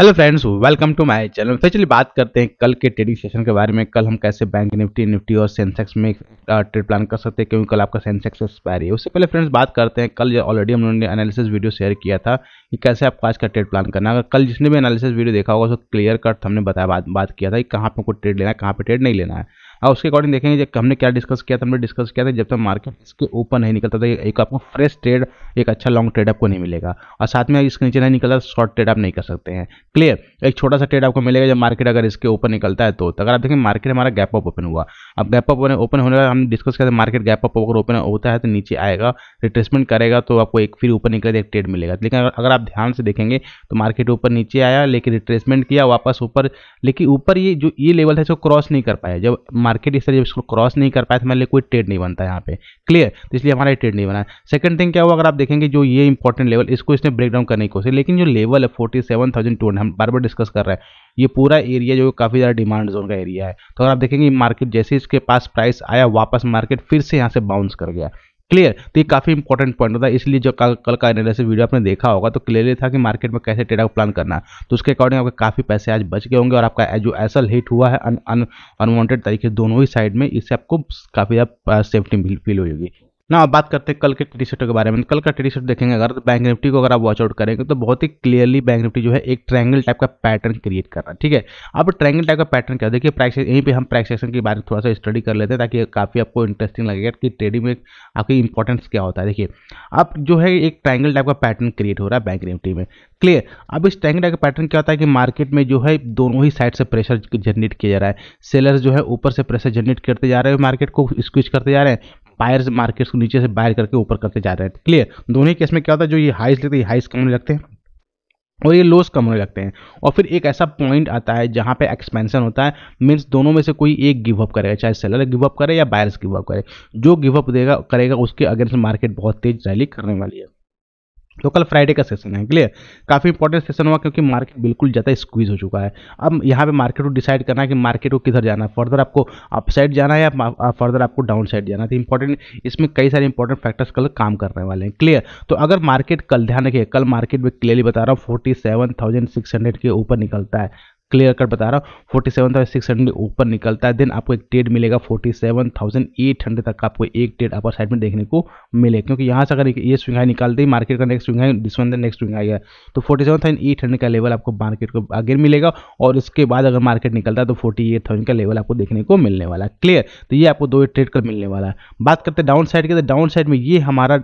hello friends welcome to my channel फिर चलिए बात करते हैं कल के ट्रेडिंग सेशन के बारे में कल हम कैसे बैंक निफ्टी निफ्टी और सेंसेक्स में ट्रेड प्लान कर सकते हैं क्योंकि कल आपका सेंसेक्स एक्सपायरी है उससे पहले फ्रेंड्स बात करते हैं कल ऑलरेडी हम लोगों ने एनालिसिस वीडियो शेयर किया था कि कैसे आपको आज का ट्रेड प्लान करना अगर कल जिसने भी एनालिसिस वीडियो देखा होगा उसको क्लियर कट हमने बताया बात बात किया था कि कहाँ पर कोई ट्रेड लेना है कहाँ पर ट्रेड नहीं लेना है और हाँ, उसके अकॉर्डिंग देखेंगे जब हमने क्या डिस्कस किया था हमने डिस्कस किया था जब तक मार्केट इसके ऊपर नहीं निकलता था एक आपको फ्रेश ट्रेड एक अच्छा लॉन्ग ट्रेड आपको नहीं मिलेगा और साथ में इसके नीचे नहीं निकलता शॉर्ट ट्रेड आप नहीं कर सकते हैं क्लियर एक छोटा सा ट्रेड आपको मिलेगा जब मार्केट अगर इसके ऊपर निकलता है तो।, तो अगर आप देखें मार्केट हमारा गैप अप ओपन हुआ अब गैप अप ओपन होने हमने डिस्कस किया था मार्केट गैप अप अगर ओपन होता है तो नीचे आएगा रिट्रेसमेंट करेगा तो आपको एक फिर ऊपर निकलेगा एक ट्रेड मिलेगा लेकिन अगर आप ध्यान से देखेंगे तो मार्केट ऊपर नीचे आया लेकिन रिट्रेसमेंट किया वापस ऊपर लेकिन ऊपर ये जो ये लेवल था इसको क्रॉस नहीं कर पाया जब मार्केट इस तरह इसको क्रॉस नहीं कर पाया तो हमारे लिए कोई ट्रेड नहीं बनता यहाँ पे क्लियर तो इसलिए हमारा ट्रेड नहीं बना सेकंड थिंग क्या हुआ अगर आप देखेंगे जो ये इंपॉर्टेंट लेवल इसको इसने ब्रेक डाउन करने की कोशिश लेकिन जो लेवल है फोर्टी सेवन हम बार बार डिस्कस कर रहे हैं ये पूरा एरिया जो काफ़ी ज़्यादा डिमांड जोन का एरिया है तो अगर आप देखेंगे मार्केट जैसे इसके पास प्राइस आया वापस मार्केट फिर से यहाँ से बाउंस कर गया क्लियर तो ये काफ़ी इंपॉर्टेंट पॉइंट होता है इसलिए जो कल का एनालिसिस वीडियो आपने देखा होगा तो क्लियरली था कि मार्केट में कैसे ट्रेड का प्लान करना तो उसके अकॉर्डिंग आपके काफ़ी पैसे आज बच गए होंगे और आपका जो एसल हिट हुआ है अनवांटेड तरीके दोनों ही साइड में इससे आपको काफ़ी ज़्यादा सेफ्टी फील होगी ना अब बात करते हैं कल के टी शर्टों के बारे में कल का टी शर्ट देखेंगे अगर तो बैंक निफ्टी को अगर आप वॉचआउट करेंगे तो बहुत ही क्लियरली बैंक निफ्टी जो है एक ट्रैंगल टाइप का पैटर्न क्रिएट कर रहा है ठीक है अब ट्रैंगल टाइप का पैटर्न क्या देखिए प्राइस यहीं पर हम प्राइस सेक्शन के बारे में थोड़ा सा स्टडी कर लेते हैं ताकि काफ़ी आपको इंटरेस्टिंग लगेगा कि ट्रेडिंग में आपकी इंपॉर्टेंस क्या होता है देखिए अब जो है एक ट्रैंगल टाइप का पैटर्न क्रिएट हो रहा है बैंक निफ्टी में क्लियर अब इस ट्रैंगल टाइप का पैटर्न क्या होता है कि मार्केट में जो है दोनों ही साइड से प्रेशर जनरेट किया जा रहा है सेलर्स जो है ऊपर से प्रेशर जनरेट करते जा रहे हैं मार्केट को स्क्विच करते जा रहे हैं बायर्स मार्केट्स को नीचे से बायर करके ऊपर करते जा रहे हैं क्लियर दोनों ही केस में क्या होता है जो ये हाइस लेते हैं ये हाइस कम होने लगते हैं और ये लोस कम होने लगते हैं और फिर एक ऐसा पॉइंट आता है जहाँ पे एक्सपेंशन होता है मीन्स दोनों में से कोई एक गिव अप करेगा चाहे सेलर गिव अप करे या बायर्स गिव अप करे जो गिव अप देगा करेगा उसके अगेंस्ट मार्केट बहुत तेज रैली करने वाली है तो कल फ्राइडे का सेशन है क्लियर काफ़ी इंपॉर्टेंट सेशन हुआ क्योंकि मार्केट बिल्कुल ज़्यादा स्क्वीज हो चुका है अब यहाँ पे मार्केट को डिसाइड करना है कि मार्केट को किधर जाना है फर्दर आपको अप साइड जाना है या फर्दर आपको डाउन साइड जाना है तो इंपॉर्टेंट इसमें कई सारे इंपॉर्टेंट फैक्टर्स कल काम करने वाले हैं क्लियर तो अगर मार्केट कल ध्यान रखिए कल मार्केट में क्लियरली बता रहा हूँ फोर्टी के ऊपर निकलता है क्लियर कट बता रहा हूँ forty seven thousand six hundred ऊपर निकलता है देन आपको एक डेट मिलेगा forty seven thousand eight hundred तक आपको एक डेट अपर साइड में देखने को मिले क्योंकि यहाँ से अगर ये स्विंग हाई निकालते ही मार्केट का next swing high this one next swing high है तो forty seven thousand eight hundred का लेवल आपको मार्केट को आगे मिलेगा और इसके बाद अगर मार्केट निकलता है तो फोर्टी एट थाउजेंड का लेवल आपको देखने को मिलने वाला है क्लियर तो ये आपको दो ट्रेड कर मिलने वाला है बात करते हैं डाउन साइड के तो डाउन साइड में ये हमारा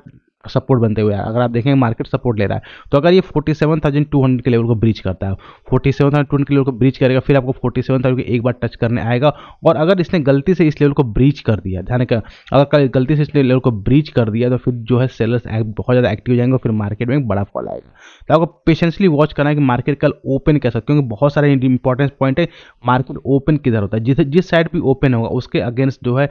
सपोर्ट बनते हुए अगर आप देखेंगे मार्केट सपोर्ट ले रहा है तो अगर ये forty seven thousand two hundred के लेवल को ब्रीच करता है forty seven thousand two hundred के लेवल को ब्रीच करेगा फिर आपको फोर्टी सेवन थाउजेंड एक बार टच करने आएगा और अगर इसने गलती से इस लेवल को ब्रीच कर दिया ध्यान का अगर कल गलती से इस लेवल को ब्रीच कर दिया तो फिर जो है सेलर्स बहुत ज़्यादा एक्टिव हो जाएंगे फिर मार्केट में बड़ा फॉल आएगा तो आपको पेशेंसली वॉच करना है कि मार्केट कल ओपन कैसा क्योंकि बहुत सारे इंपॉर्टेंस पॉइंट है मार्केट ओपन किधर होता है जिस जिस साइड भी ओपन होगा उसके अगेंस्ट जो है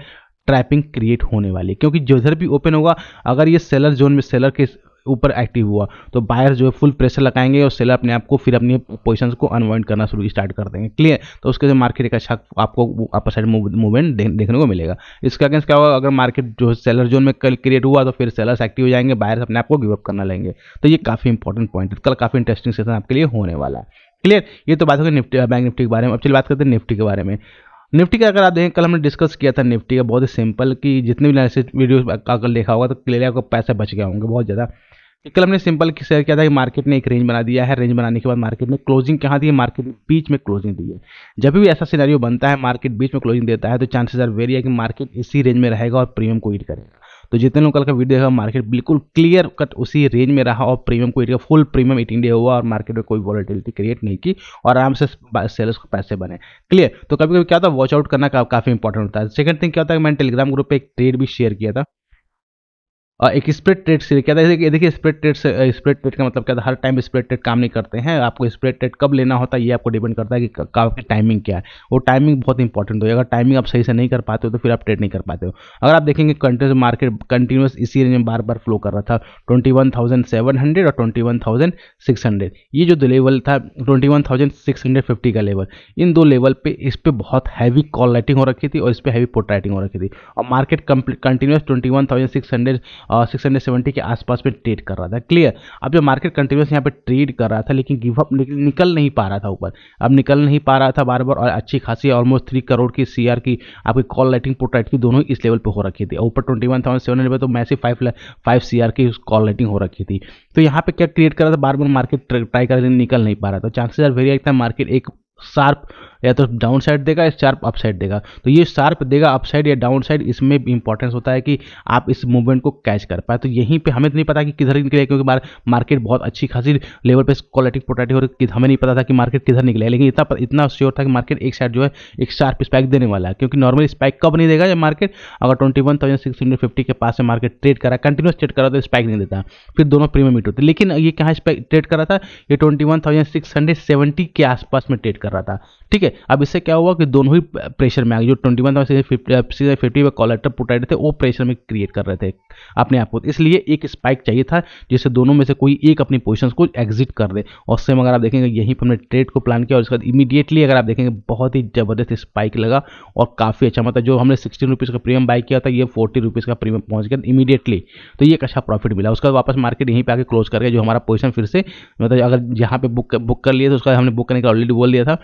ट्रैपिंग क्रिएट होने वाली है क्योंकि जिधर भी ओपन होगा अगर ये सेलर जोन में सेलर के ऊपर एक्टिव हुआ तो बायर जो है फुल प्रेशर लगाएंगे और सेलर अपने आप को फिर अपनी पोजिशन को अनवाइंड करना शुरू स्टार्ट कर देंगे क्लियर तो उसके जो मार्केट एक अच्छा आपको अपर साइड मूवमेंट देखने को मिलेगा इसके अगेंस्ट क्या होगा अगर मार्केट जो सेलर जोन में कल क्रिएट हुआ तो फिर सेलर्स एक्टिव हो जाएंगे बायर्स अपने आप को गिवअप करना लेंगे तो ये काफ़ी इंपॉर्टेंट पॉइंट है कल काफ़ी इंटरेस्टिंग सेशन आपके लिए होने वाला है क्लियर ये तो बात होगी निफ्टी बैंक निफ्टी के बारे में अब चलिए बात करते हैं निफ्टी के बारे में निफ्टी का अगर आप देखें कल हमने डिस्कस किया था निफ्टी का बहुत ही सिंपल कि जितने भी लाइसेंस वीडियो अगर देखा होगा तो क्लियर आपको पैसे बच गए होंगे बहुत ज़्यादा कल हमने सिंपल शेयर किया था कि मार्केट ने एक रेंज बना दिया है रेंज बनाने के बाद मार्केट ने क्लोजिंग कहाँ दी है मार्केट ने बीच में क्लोजिंग दी है जब भी ऐसा सिनेरियो बनता है मार्केट बीच में क्लोजिंग देता है तो चांसेस आर वेरी है कि मार्केट इसी रेंज में रहेगा और प्रीमियम को ईड करेगा तो जितने लोग कल का वीडियो है मार्केट बिल्कुल क्लियर कट उसी रेंज में रहा और प्रीमियम को का फुल प्रीमियम इट इंडिया हुआ और मार्केट में कोई वॉलिटिलिटी क्रिएट नहीं की और आराम से सेलर्स को पैसे बने क्लियर तो कभी कभी क्या होता है वॉच आउट करना का, काफ़ी इंपॉर्टेंट होता है सेकंड थिंग क्या होता है मैंने टेलीग्राम ग्रुप पर एक ट्रेड भी शेयर किया था एक स्प्रेड ट्रेड से क्या था देखिए स्प्रेड ट्रेड से स्प्रेड ट्रेड का मतलब क्या था हर टाइम स्प्रेड ट्रेड काम नहीं करते हैं आपको स्प्रेड ट्रेड कब लेना होता है ये आपको डिपेंड करता है कि का टाइमिंग क्या है वो टाइमिंग बहुत इंपॉर्टेंट हो अगर टाइमिंग आप सही से नहीं कर पाते हो तो फिर आप ट्रेड नहीं कर पाते हो अगर आप देखेंगे कंटिन्यूस मार्केट कंटिन्यूस इसी रेंज में बार बार फ्लो कर रहा था twenty one thousand seven hundred और twenty one thousand six hundred ये जो लेवल था twenty one thousand six hundred fifty का लेवल इन दो लेवल पर इस पर बहुत हैवी कॉल राइटिंग हो रखी थी और इस पर हैवी पोट राइटिंग हो रखी थी और market continuous twenty one thousand six hundred six hundred seventy के आसपास पे ट्रेड कर रहा था क्लियर अब जो मार्केट कंटिन्यूस यहाँ पे ट्रेड कर रहा था लेकिन गिवअप निकल नहीं पा रहा था ऊपर अब निकल नहीं पा रहा था बार बार और अच्छी खासी ऑलमोस्ट थ्री करोड़ की सीआर की आपकी कॉल लाइटिंग पुट राइट की दोनों इस लेवल पर हो रखी थी ऊपर twenty one thousand seven hundred तो मैसे फाइव फाइव सी की कॉल लाइटिंग हो रखी थी तो यहाँ पे क्या क्रिएट कर रहा था बार बार मार्केट ट्राई कर निकल नहीं पा रहा था चांसेस आर वेरी था मार्केट एक शार्प या तो डाउन साइड देगा या शार्प अपसाइड देगा तो ये शार्प देगा अपसाइड या डाउन साइड इसमें इंपॉर्टेंस होता है कि आप इस मूवमेंट को कैच कर पाए तो यहीं पर हमें तो नहीं पता कि किधर निकले क्योंकि मार्केट बहुत अच्छी खासी लेवल पर क्वालिटी प्रोटेक्ट हो रही हमें नहीं पता था कि मार्केट किधर निकले लेकिन इतना इतना श्योर था कि मार्केट एक साइड जो है एक शार्प स्पाइक देने वाला है क्योंकि नॉर्मली स्पाइक कब नहीं देगा जब मार्केट अगर twenty one thousand six hundred fifty के पास से मार्केट ट्रेड करा कंटिन्यूस ट्रेड करा तो स्पाइक नहीं देता फिर दोनों प्रीमियम मीट होते लेकिन ये कहाँ स्पाइक ट्रेड करा था ये twenty one thousand six hundred seventy के आसपास में ट्रेड कर रहा था ठीक है अब इससे क्या हुआ कि दोनों ही प्रेशर में आ गए जो twenty one thousand fifty call letter थे वो प्रेशर में क्रिएट कर रहे थे अपने आप को इसलिए एक स्पाइक चाहिए था जिससे दोनों में से कोई एक अपनी पोजिशन को एग्जिट कर दे और सेम अगर आप देखेंगे यहीं पर हमने ट्रेड को प्लान किया और उसके बाद इमीडिएटली अगर आप देखेंगे बहुत ही जबरदस्त स्पाइक लगा और काफ़ी अच्छा मतलब जो हमने सिक्सटीन रुपीज़ का प्रीमियम बाई किया था ये फोर्टी रुपीज़ का प्रीमियम पहुंच गया इमीडिएटली तो ये एक अच्छा प्रॉफिट मिला उसका वापस मार्केट यहीं पर आकर क्लोज कर गया जो हमारा पोजिशन फिर से मतलब अगर यहाँ पे बुक बुक कर लिए तो उसका हमने बुक करने का ऑलरेडी बोल दिया था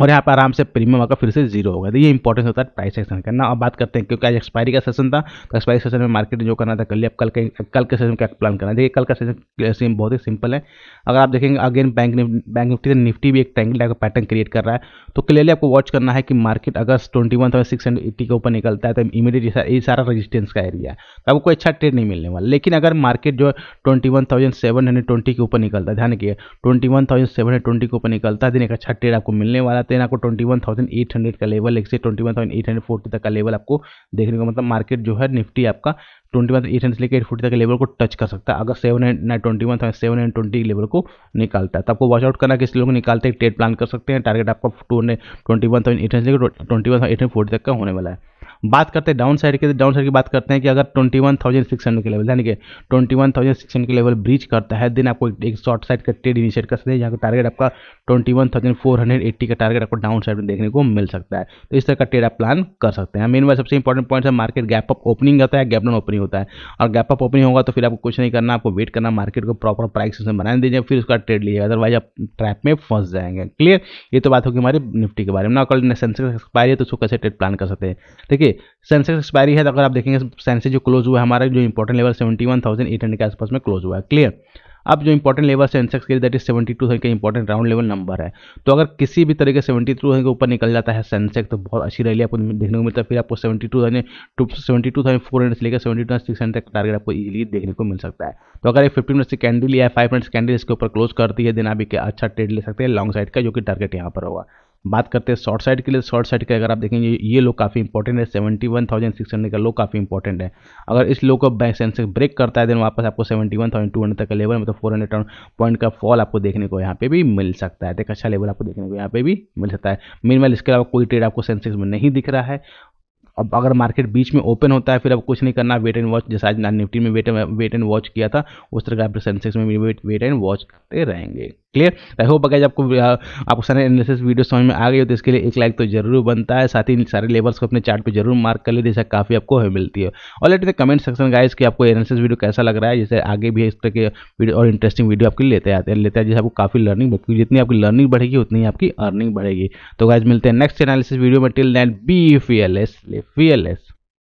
और यहाँ पर आराम से प्रीमियम आपका फिर से जीरो हो गया तो ये इंपॉर्टेंस होता है प्राइस एक्शन ना अब बात करते हैं क्योंकि आज एक्सपायरी का सेशन था तो एक्सपायरी सेशन में मार्केट जो करना था कल अब कल के कल के सेशन का प्लान करना देखिए कल का सेशन सेम बहुत ही सिंपल है अगर आप देखेंगे अगेन बैंक बैंक निफ्टी से निफ्टी भी एक ट्रैंगल टाइप का पैटर्न क्रिएट कर रहा है तो क्लियरली आपको वॉच करना है कि मार्केट अगर twenty one thousand six hundred eighty के ऊपर निकलता है तो इमीडिएट ये सारा रजिस्टेंस का एरिया है तो आपको कोई अच्छा ट्रेड नहीं मिलने वाला लेकिन अगर मार्केट जो twenty one thousand seven hundred twenty के ऊपर निकलता है ध्यान रखिए twenty one thousand seven twenty के ऊपर निकलता है दिन तो एक अच्छा ट्रेड आपको मिलने वाला हैं आपको twenty one thousand eight hundred का लेवल एक से twenty one thousand eight hundred forty तक का लेवल आपको देखने को मतलब मार्केट जो है निफ्टी आपका ट्वेंटी वन एट से लेकर एट फोर्टी तक लेवल को टच कर सकता है अगर seven and nine twenty one seven and twenty level को निकालता है तो आपको वॉच आउट करना किस लोग निकालते हैं ट्रेड प्लान कर सकते हैं टारगेट आपका two hundred twenty one thousand eight से लेकर ट्वेंटी वन एट फोर्टी तक का होने वाला है बात करते हैं डाउन साइड की डाउन साइड की बात करते हैं कि अगर twenty one thousand six hundred के लेवल यानी कि twenty one thousand six hundred के लेवल ब्रीच करता है देन आपको एक शॉर्ट साइड का ट्रेड इनिशिएट कर सकते हैं यहाँ का टारगेट आपका twenty one thousand four hundred eighty का टारगेट आपको डाउन साइड में देखने को मिल सकता है तो इस तरह का ट्रेड आप प्लान कर सकते हैं मेन वाइज सबसे इंपॉर्टेंट पॉइंट है मार्केट गैप अप ओपनिंग होता है गैप डाउन ओपनिंग ओपनिंग होता है और गैप अप ओपनिंग होगा तो फिर आपको कुछ नहीं करना आपको वेट करना मार्केट को प्रॉपर प्राइस उसमें बनाने दीजिए फिर उसका ट्रेड लीजिए अदरवाइज आप ट्रैप में फंस जाएंगे क्लियर ये तो बात होगी हमारी निफ्टी के बारे में ना कल सेंसेक्स एक्सपायरी है तो उसको कैसे ट्रेड प्लान कर सकते हैं ठीक है सेंसेक्स एक्सपायरी है तो अगर आप देखेंगे सेंसेक्स जो क्लोज हुआ है हमारा जो इंपॉर्टेंट लेवल सेवेंटी के आसपास में क्लोज हुआ है क्लियर अब जो इंपॉर्टेंट लेवल है सेंसेक्स के लिए दैट इज सेवेंटी टू का इंपॉर्टेंट राउंड लेवल नंबर है तो अगर किसी भी तरीके सेवेंटी टू के ऊपर निकल जाता है सेंसेक्स तो बहुत अच्छी रैली आपको देखने को मिलता है फिर आपको seventy two thousand two seventy two thousand four hundred से लेकर seventy two six hundred target आपको इजीली देखने को मिल सकता है तो अगर ये फिफ्टी मिनट की कैंडल या फाइव मिनट्स कैंडल इसके ऊपर क्लोज करती है दिन आप एक अच्छा ट्रेड ले सकते हैं लॉन्ग साइड का जो कि टारगेट यहाँ पर होगा बात करते हैं शॉर्ट साइड के लिए शॉर्ट साइड के अगर आप देखेंगे ये लो काफ़ी इंपॉर्टेंट है seventy one thousand six hundred का लो काफ़ी इंपॉर्टेंट है अगर इस लो को बैंक सेंसेक्स ब्रेक करता है देन वापस आपको seventy one thousand two hundred तक का लेवल मतलब फोर हंड्रेड पॉइंट का फॉल आपको देखने को यहाँ पे भी मिल सकता है एक अच्छा लेवल आपको देखने को यहाँ पे भी मिल सकता है मीन इसके अलावा कोई ट्रेड आपको सेंसेक्स में नहीं दिख रहा है अब अगर मार्केट बीच में ओपन होता है फिर अब कुछ नहीं करना वेट एंड वॉच जैसे आज निफ्टी में वेट वेट एंड वॉच किया था उस तरह का आप सेंसेक्स में वेट एंड वॉच करते रहेंगे क्लियर आई होप अगर आपको आपको सारे एनालिसिस वीडियो समझ में आ गई हो तो इसके लिए एक लाइक तो जरूर बनता है साथ ही सारे लेवल्स को अपने चार्ट पे जरूर मार्क कर ले जैसे काफ़ी आपको है मिलती है और लेट कमेंट सेक्शन गाइस कि आपको एनालिसिस वीडियो कैसा लग रहा है जैसे आगे भी इस तरह के वीडियो और इंटरेस्टिंग वीडियो आपके लेते आते हैं लेते हैं जैसे आपको काफ़ी लर्निंग बढ़ती जितनी आपकी लर्निंग बढ़ेगी उतनी आपकी अर्निंग बढ़ेगी तो गाइज मिलते हैं नेक्स्ट एनालिसिस वीडियो में टिल दैट बी फीएलएस फीएलएस